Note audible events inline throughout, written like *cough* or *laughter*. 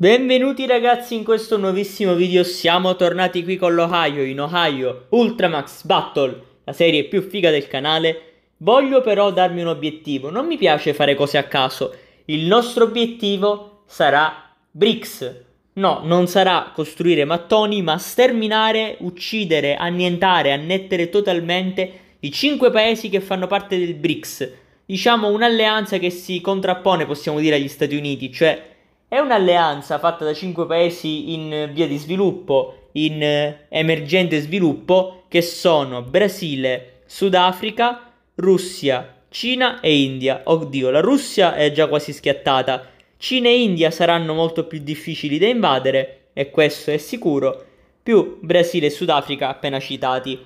Benvenuti ragazzi in questo nuovissimo video, siamo tornati qui con l'Ohio, in Ohio, Ultramax Battle, la serie più figa del canale. Voglio però darmi un obiettivo, non mi piace fare cose a caso, il nostro obiettivo sarà Bricks. No, non sarà costruire mattoni, ma sterminare, uccidere, annientare, annettere totalmente i 5 paesi che fanno parte del BRICS. Diciamo un'alleanza che si contrappone, possiamo dire, agli Stati Uniti, cioè è un'alleanza fatta da cinque paesi in via di sviluppo, in eh, emergente sviluppo, che sono Brasile, Sudafrica, Russia, Cina e India. Oddio, la Russia è già quasi schiattata. Cina e India saranno molto più difficili da invadere, e questo è sicuro, più Brasile e Sudafrica appena citati.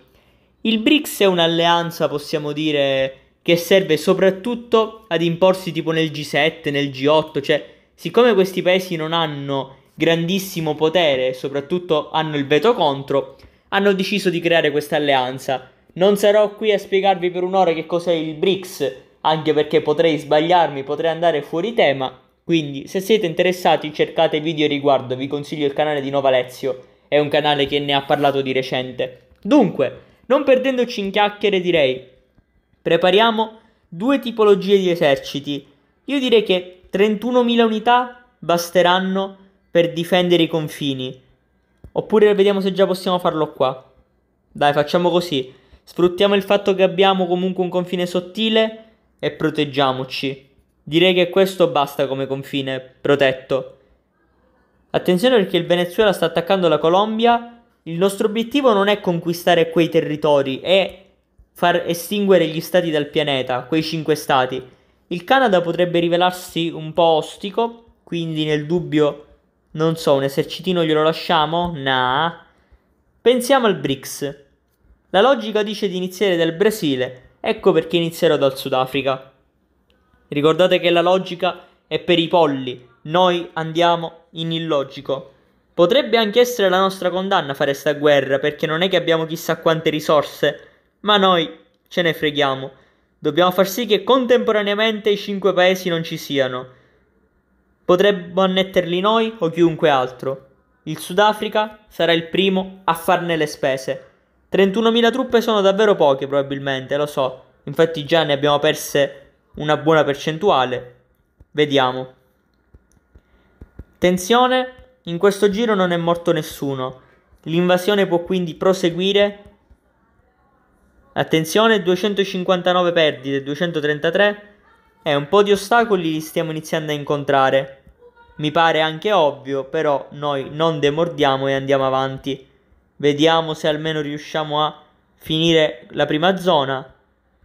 Il BRICS è un'alleanza, possiamo dire, che serve soprattutto ad imporsi tipo nel G7, nel G8, cioè siccome questi paesi non hanno grandissimo potere e soprattutto hanno il veto contro, hanno deciso di creare questa alleanza. Non sarò qui a spiegarvi per un'ora che cos'è il BRICS, anche perché potrei sbagliarmi, potrei andare fuori tema, quindi se siete interessati cercate video riguardo, vi consiglio il canale di Nova Lezio, è un canale che ne ha parlato di recente. Dunque, non perdendoci in chiacchiere direi, prepariamo due tipologie di eserciti. Io direi che 31.000 unità basteranno per difendere i confini. Oppure vediamo se già possiamo farlo qua. Dai, facciamo così. Sfruttiamo il fatto che abbiamo comunque un confine sottile e proteggiamoci. Direi che questo basta come confine protetto. Attenzione perché il Venezuela sta attaccando la Colombia. Il nostro obiettivo non è conquistare quei territori, è far estinguere gli stati dal pianeta, quei cinque stati. Il Canada potrebbe rivelarsi un po' ostico, quindi nel dubbio, non so, un esercitino glielo lasciamo? Nah. Pensiamo al BRICS. La logica dice di iniziare dal Brasile, ecco perché inizierò dal Sudafrica. Ricordate che la logica è per i polli, noi andiamo in illogico. Potrebbe anche essere la nostra condanna fare sta guerra, perché non è che abbiamo chissà quante risorse, ma noi ce ne freghiamo. Dobbiamo far sì che contemporaneamente i cinque paesi non ci siano. Potremmo annetterli noi o chiunque altro. Il Sudafrica sarà il primo a farne le spese. 31.000 truppe sono davvero poche probabilmente, lo so. Infatti già ne abbiamo perse una buona percentuale. Vediamo. Tensione, in questo giro non è morto nessuno. L'invasione può quindi proseguire Attenzione, 259 perdite, 233. E un po' di ostacoli li stiamo iniziando a incontrare. Mi pare anche ovvio, però noi non demordiamo e andiamo avanti. Vediamo se almeno riusciamo a finire la prima zona.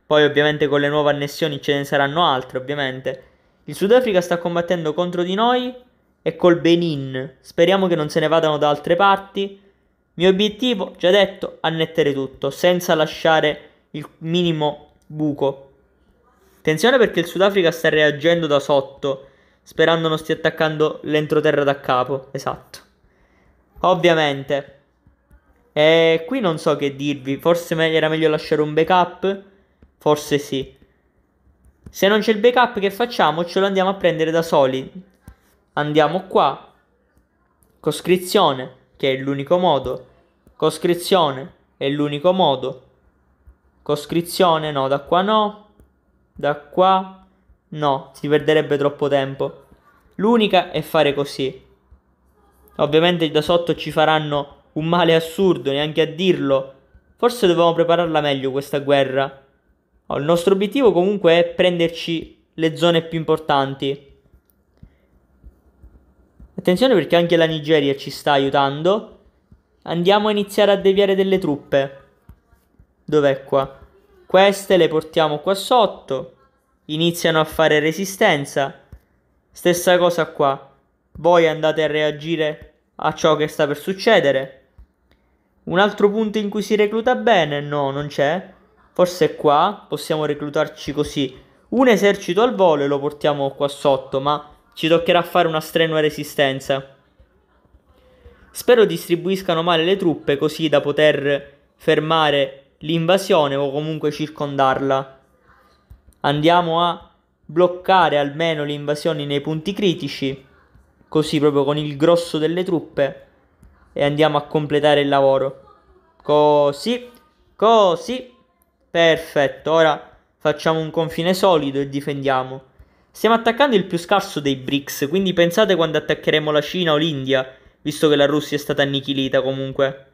Poi ovviamente con le nuove annessioni ce ne saranno altre, ovviamente. Il Sudafrica sta combattendo contro di noi e col Benin. Speriamo che non se ne vadano da altre parti. Mio obiettivo, già detto, annettere tutto, senza lasciare il minimo buco. Attenzione perché il Sudafrica sta reagendo da sotto, sperando non stia attaccando l'entroterra da capo. Esatto. Ovviamente. E qui non so che dirvi, forse era meglio lasciare un backup? Forse sì. Se non c'è il backup che facciamo? Ce lo andiamo a prendere da soli. Andiamo qua. Coscrizione che è l'unico modo. Coscrizione è l'unico modo. Coscrizione no, da qua no. Da qua no, si perderebbe troppo tempo. L'unica è fare così. Ovviamente da sotto ci faranno un male assurdo, neanche a dirlo. Forse dobbiamo prepararla meglio questa guerra. Oh, il nostro obiettivo comunque è prenderci le zone più importanti. Attenzione perché anche la Nigeria ci sta aiutando. Andiamo a iniziare a deviare delle truppe. Dov'è qua? Queste le portiamo qua sotto. Iniziano a fare resistenza. Stessa cosa qua. Voi andate a reagire a ciò che sta per succedere. Un altro punto in cui si recluta bene? No, non c'è. Forse qua possiamo reclutarci così. Un esercito al volo e lo portiamo qua sotto, ma ci toccherà fare una strenua resistenza. Spero distribuiscano male le truppe così da poter fermare l'invasione o comunque circondarla. Andiamo a bloccare almeno le invasioni nei punti critici, così proprio con il grosso delle truppe, e andiamo a completare il lavoro. Così, così, perfetto. Ora facciamo un confine solido e difendiamo. Stiamo attaccando il più scarso dei BRICS, quindi pensate quando attaccheremo la Cina o l'India, visto che la Russia è stata annichilita comunque.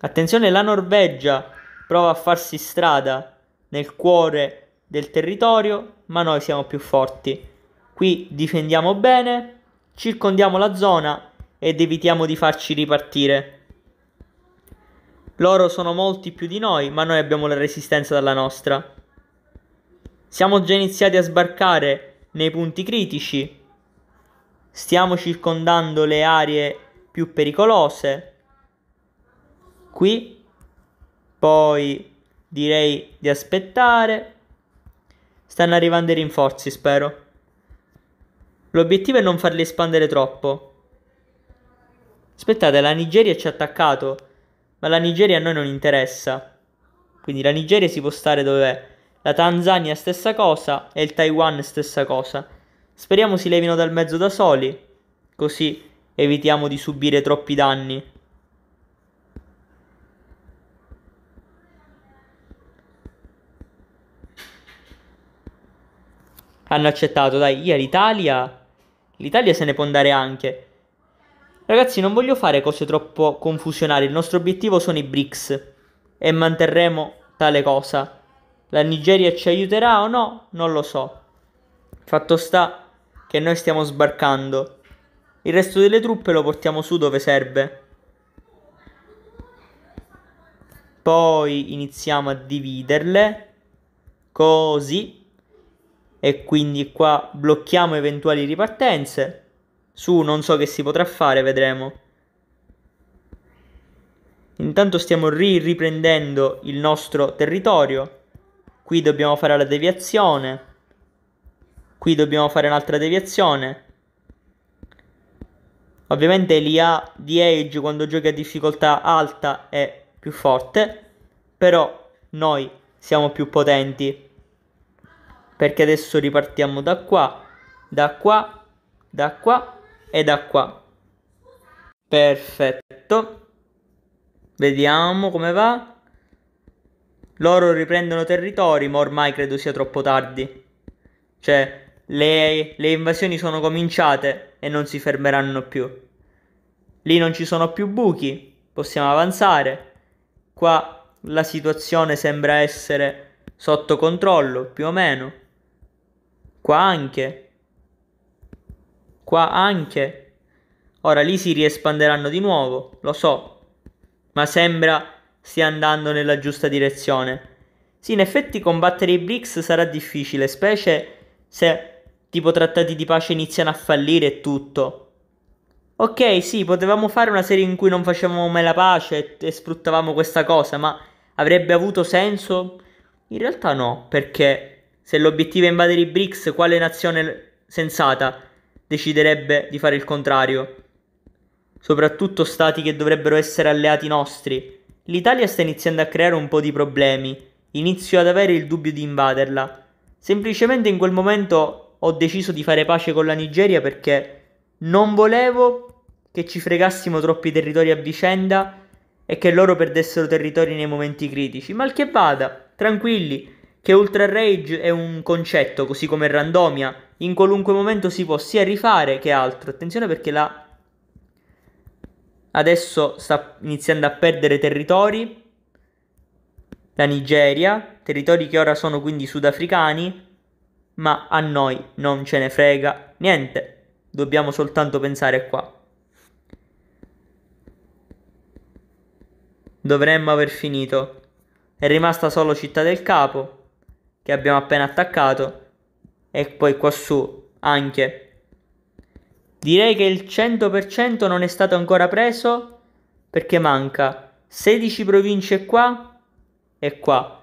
Attenzione, la Norvegia prova a farsi strada nel cuore del territorio, ma noi siamo più forti. Qui difendiamo bene, circondiamo la zona ed evitiamo di farci ripartire. Loro sono molti più di noi, ma noi abbiamo la resistenza dalla nostra. Siamo già iniziati a sbarcare nei punti critici. Stiamo circondando le aree più pericolose. Qui poi direi di aspettare. Stanno arrivando i rinforzi, spero. L'obiettivo è non farli espandere troppo. Aspettate, la Nigeria ci ha attaccato, ma la Nigeria a noi non interessa. Quindi la Nigeria si può stare dove è la Tanzania stessa cosa e il Taiwan stessa cosa. Speriamo si levino dal mezzo da soli, così evitiamo di subire troppi danni. Hanno accettato, dai, via l'Italia. L'Italia se ne può andare anche. Ragazzi, non voglio fare cose troppo confusionali. Il nostro obiettivo sono i BRICS e manterremo tale cosa. La Nigeria ci aiuterà o no? Non lo so. Fatto sta che noi stiamo sbarcando. Il resto delle truppe lo portiamo su dove serve. Poi iniziamo a dividerle. Così. E quindi qua blocchiamo eventuali ripartenze. Su, non so che si potrà fare, vedremo. Intanto stiamo ri riprendendo il nostro territorio qui dobbiamo fare la deviazione, qui dobbiamo fare un'altra deviazione. Ovviamente l'IA di Age quando giochi a difficoltà alta è più forte, però noi siamo più potenti. Perché adesso ripartiamo da qua, da qua, da qua e da qua. Perfetto. Vediamo come va. Loro riprendono territori, ma ormai credo sia troppo tardi. Cioè, le, le invasioni sono cominciate e non si fermeranno più. Lì non ci sono più buchi, possiamo avanzare. Qua la situazione sembra essere sotto controllo, più o meno. Qua anche. Qua anche. Ora lì si riespanderanno di nuovo, lo so, ma sembra stia andando nella giusta direzione. Sì, in effetti combattere i BRICS sarà difficile, specie se tipo trattati di pace iniziano a fallire e tutto. Ok, sì, potevamo fare una serie in cui non facevamo mai la pace e, e sfruttavamo questa cosa, ma avrebbe avuto senso? In realtà no, perché se l'obiettivo è invadere i BRICS, quale nazione sensata deciderebbe di fare il contrario? Soprattutto stati che dovrebbero essere alleati nostri. L'Italia sta iniziando a creare un po' di problemi, inizio ad avere il dubbio di invaderla. Semplicemente in quel momento ho deciso di fare pace con la Nigeria perché non volevo che ci fregassimo troppi territori a vicenda e che loro perdessero territori nei momenti critici. Mal che vada, tranquilli, che Ultra Rage è un concetto, così come Randomia, in qualunque momento si può sia rifare che altro. Attenzione perché la adesso sta iniziando a perdere territori, la Nigeria, territori che ora sono quindi sudafricani, ma a noi non ce ne frega niente, dobbiamo soltanto pensare qua. Dovremmo aver finito. È rimasta solo Città del Capo, che abbiamo appena attaccato, e poi quassù anche Direi che il 100% non è stato ancora preso perché manca 16 province qua e qua.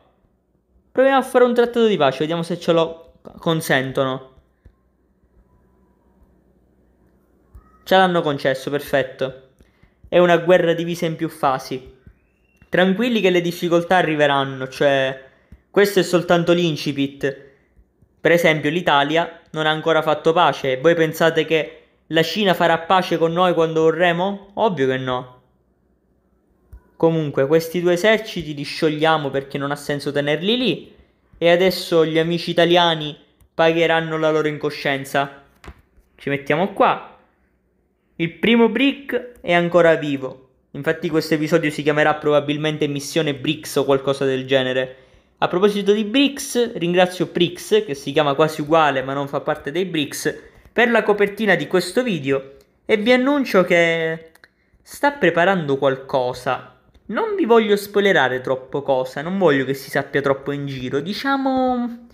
Proviamo a fare un trattato di pace, vediamo se ce lo consentono. Ce l'hanno concesso, perfetto. È una guerra divisa in più fasi. Tranquilli che le difficoltà arriveranno, cioè questo è soltanto l'incipit. Per esempio l'Italia non ha ancora fatto pace. e Voi pensate che la Cina farà pace con noi quando vorremo? Ovvio che no. Comunque, questi due eserciti li sciogliamo perché non ha senso tenerli lì e adesso gli amici italiani pagheranno la loro incoscienza. Ci mettiamo qua. Il primo Brick è ancora vivo. Infatti questo episodio si chiamerà probabilmente Missione Bricks o qualcosa del genere. A proposito di Bricks, ringrazio Prix, che si chiama quasi uguale ma non fa parte dei Bricks, per la copertina di questo video e vi annuncio che sta preparando qualcosa. Non vi voglio spoilerare troppo cosa, non voglio che si sappia troppo in giro, diciamo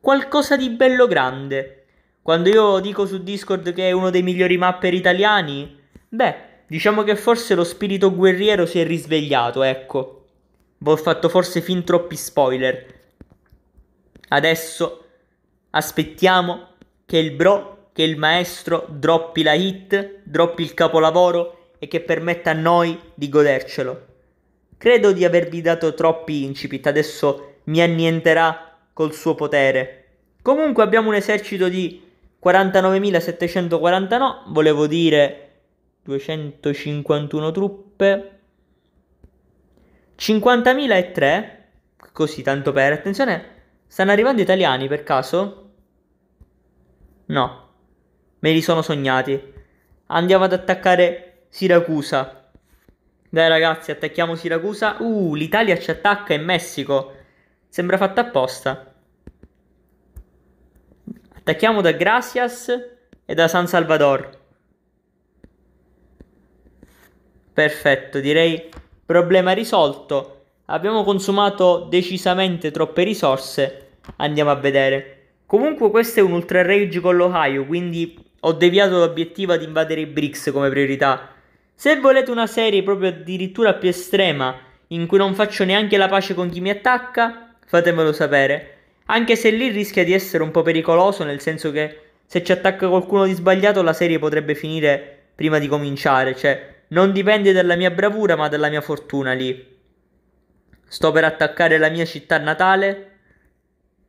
qualcosa di bello grande. Quando io dico su Discord che è uno dei migliori mapper italiani, beh, diciamo che forse lo spirito guerriero si è risvegliato, ecco. Ho fatto forse fin troppi spoiler. Adesso aspettiamo che il bro che il maestro droppi la hit, droppi il capolavoro e che permetta a noi di godercelo. Credo di avervi dato troppi incipit, adesso mi annienterà col suo potere. Comunque abbiamo un esercito di 49.740 no, volevo dire 251 truppe, 50.003, così tanto per, attenzione, stanno arrivando italiani per caso? No, me li sono sognati. Andiamo ad attaccare Siracusa. Dai ragazzi, attacchiamo Siracusa. Uh, l'Italia ci attacca in Messico. Sembra fatta apposta. Attacchiamo da Gracias e da San Salvador. Perfetto, direi problema risolto. Abbiamo consumato decisamente troppe risorse. Andiamo a vedere. Comunque questo è un ultra rage con l'Ohio, quindi ho deviato l'obiettivo ad invadere i BRICS come priorità. Se volete una serie proprio addirittura più estrema, in cui non faccio neanche la pace con chi mi attacca, fatemelo sapere. Anche se lì rischia di essere un po' pericoloso, nel senso che se ci attacca qualcuno di sbagliato la serie potrebbe finire prima di cominciare, cioè non dipende dalla mia bravura ma dalla mia fortuna lì. Sto per attaccare la mia città natale,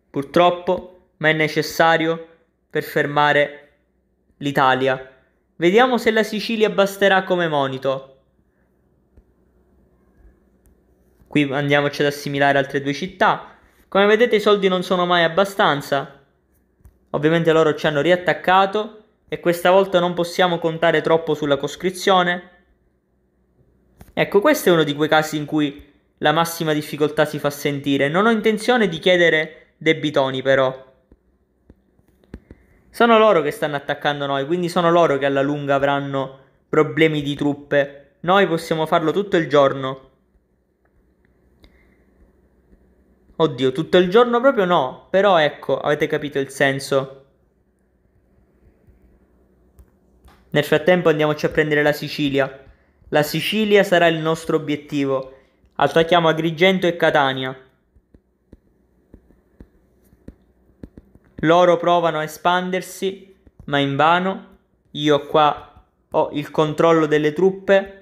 purtroppo, ma è necessario per fermare l'Italia. Vediamo se la Sicilia basterà come monito. Qui andiamoci ad assimilare altre due città. Come vedete i soldi non sono mai abbastanza. Ovviamente loro ci hanno riattaccato e questa volta non possiamo contare troppo sulla coscrizione. Ecco, questo è uno di quei casi in cui la massima difficoltà si fa sentire. Non ho intenzione di chiedere debitoni però sono loro che stanno attaccando noi, quindi sono loro che alla lunga avranno problemi di truppe. Noi possiamo farlo tutto il giorno. Oddio, tutto il giorno proprio no, però ecco, avete capito il senso. Nel frattempo andiamoci a prendere la Sicilia. La Sicilia sarà il nostro obiettivo. Attacchiamo Agrigento e Catania. Loro provano a espandersi, ma invano. Io qua ho il controllo delle truppe.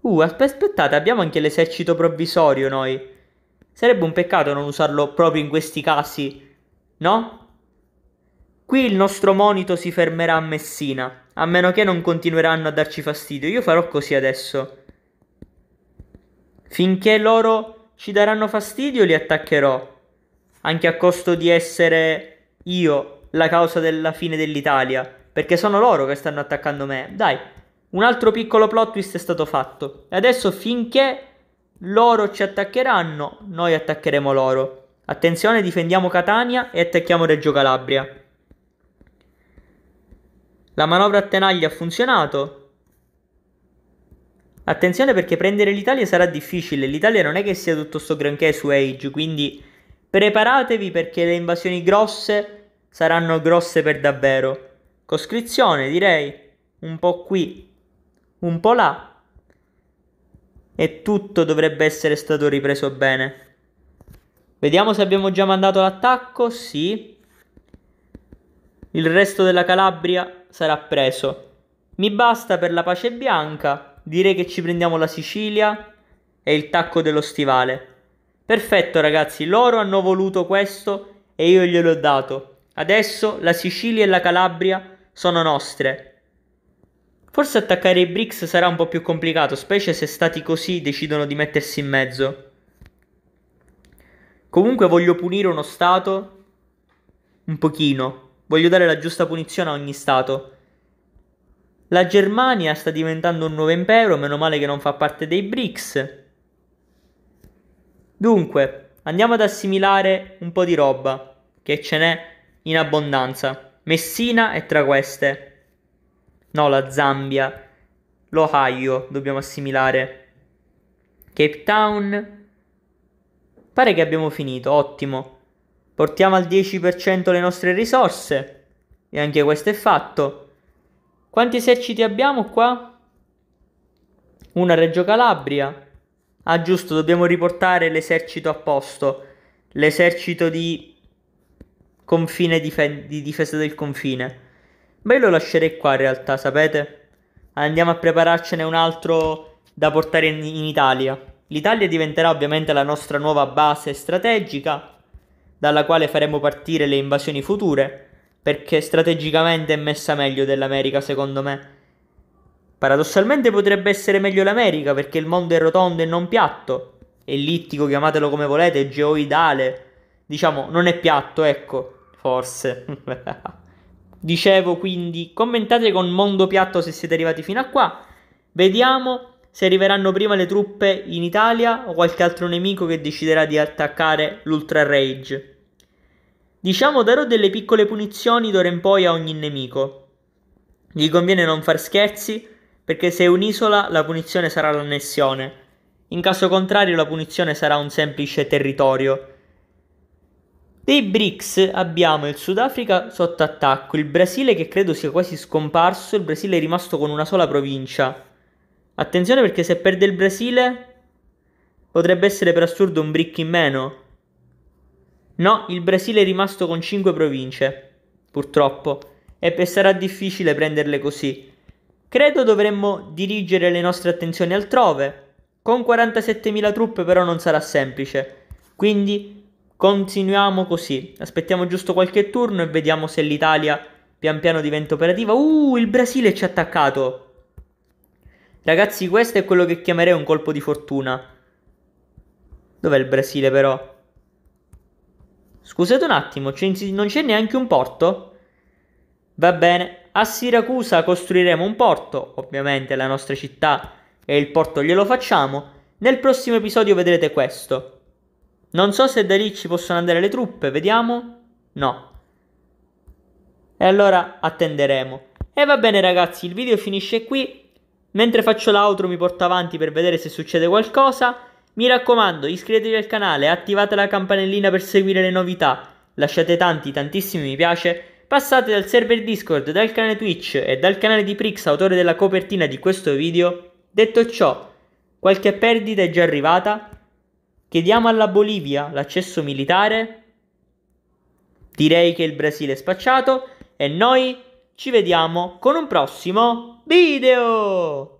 Uh, aspettate, abbiamo anche l'esercito provvisorio noi. Sarebbe un peccato non usarlo proprio in questi casi, no? Qui il nostro monito si fermerà a Messina, a meno che non continueranno a darci fastidio. Io farò così adesso. Finché loro ci daranno fastidio li attaccherò anche a costo di essere io la causa della fine dell'Italia, perché sono loro che stanno attaccando me. Dai, un altro piccolo plot twist è stato fatto. E adesso finché loro ci attaccheranno, noi attaccheremo loro. Attenzione, difendiamo Catania e attacchiamo Reggio Calabria. La manovra a tenaglia ha funzionato. Attenzione perché prendere l'Italia sarà difficile. L'Italia non è che sia tutto sto granché su Age, quindi Preparatevi perché le invasioni grosse saranno grosse per davvero. Coscrizione, direi, un po' qui, un po' là. E tutto dovrebbe essere stato ripreso bene. Vediamo se abbiamo già mandato l'attacco. Sì. Il resto della Calabria sarà preso. Mi basta per la pace bianca. Direi che ci prendiamo la Sicilia e il tacco dello stivale. Perfetto ragazzi, loro hanno voluto questo e io glielo ho dato. Adesso la Sicilia e la Calabria sono nostre. Forse attaccare i BRICS sarà un po' più complicato, specie se stati così decidono di mettersi in mezzo. Comunque voglio punire uno Stato un pochino. Voglio dare la giusta punizione a ogni Stato. La Germania sta diventando un nuovo impero, meno male che non fa parte dei BRICS. Dunque, andiamo ad assimilare un po' di roba, che ce n'è in abbondanza. Messina è tra queste. No, la Zambia. L'Ohio dobbiamo assimilare. Cape Town. Pare che abbiamo finito, ottimo. Portiamo al 10% le nostre risorse. E anche questo è fatto. Quanti eserciti abbiamo qua? Una Reggio Calabria. Ah giusto, dobbiamo riportare l'esercito a posto. L'esercito di confine dife- di difesa del confine. Beh, lo lascerei qua in realtà, sapete? Andiamo a prepararcene un altro da portare in, in Italia. L'Italia diventerà ovviamente la nostra nuova base strategica, dalla quale faremo partire le invasioni future, perché strategicamente è messa meglio dell'America, secondo me Paradossalmente potrebbe essere meglio l'America perché il mondo è rotondo e non piatto, ellittico, chiamatelo come volete, geoidale. Diciamo, non è piatto, ecco, forse. *laughs* Dicevo quindi, commentate con mondo piatto se siete arrivati fino a qua. Vediamo se arriveranno prima le truppe in Italia o qualche altro nemico che deciderà di attaccare l'Ultra Rage. Diciamo darò delle piccole punizioni d'ora in poi a ogni nemico. Gli conviene non far scherzi perché se è un'isola la punizione sarà l'annessione, in caso contrario la punizione sarà un semplice territorio. Dei BRICS abbiamo il Sudafrica sotto attacco, il Brasile che credo sia quasi scomparso, il Brasile è rimasto con una sola provincia. Attenzione perché se perde il Brasile potrebbe essere per assurdo un BRIC in meno. No, il Brasile è rimasto con 5 province, purtroppo, e sarà difficile prenderle così. Credo dovremmo dirigere le nostre attenzioni altrove. Con 47.000 truppe però non sarà semplice. Quindi continuiamo così. Aspettiamo giusto qualche turno e vediamo se l'Italia pian piano diventa operativa. Uh, il Brasile ci ha attaccato. Ragazzi, questo è quello che chiamerei un colpo di fortuna. Dov'è il Brasile però? Scusate un attimo, non c'è neanche un porto? Va bene, a Siracusa costruiremo un porto, ovviamente la nostra città e il porto glielo facciamo. Nel prossimo episodio vedrete questo. Non so se da lì ci possono andare le truppe, vediamo? No. E allora attenderemo. E va bene ragazzi, il video finisce qui. Mentre faccio l'outro mi porto avanti per vedere se succede qualcosa. Mi raccomando, iscrivetevi al canale, attivate la campanellina per seguire le novità. Lasciate tanti, tantissimi mi piace passate dal server Discord, dal canale Twitch e dal canale di Prix, autore della copertina di questo video. Detto ciò, qualche perdita è già arrivata. Chiediamo alla Bolivia l'accesso militare. Direi che il Brasile è spacciato e noi ci vediamo con un prossimo video.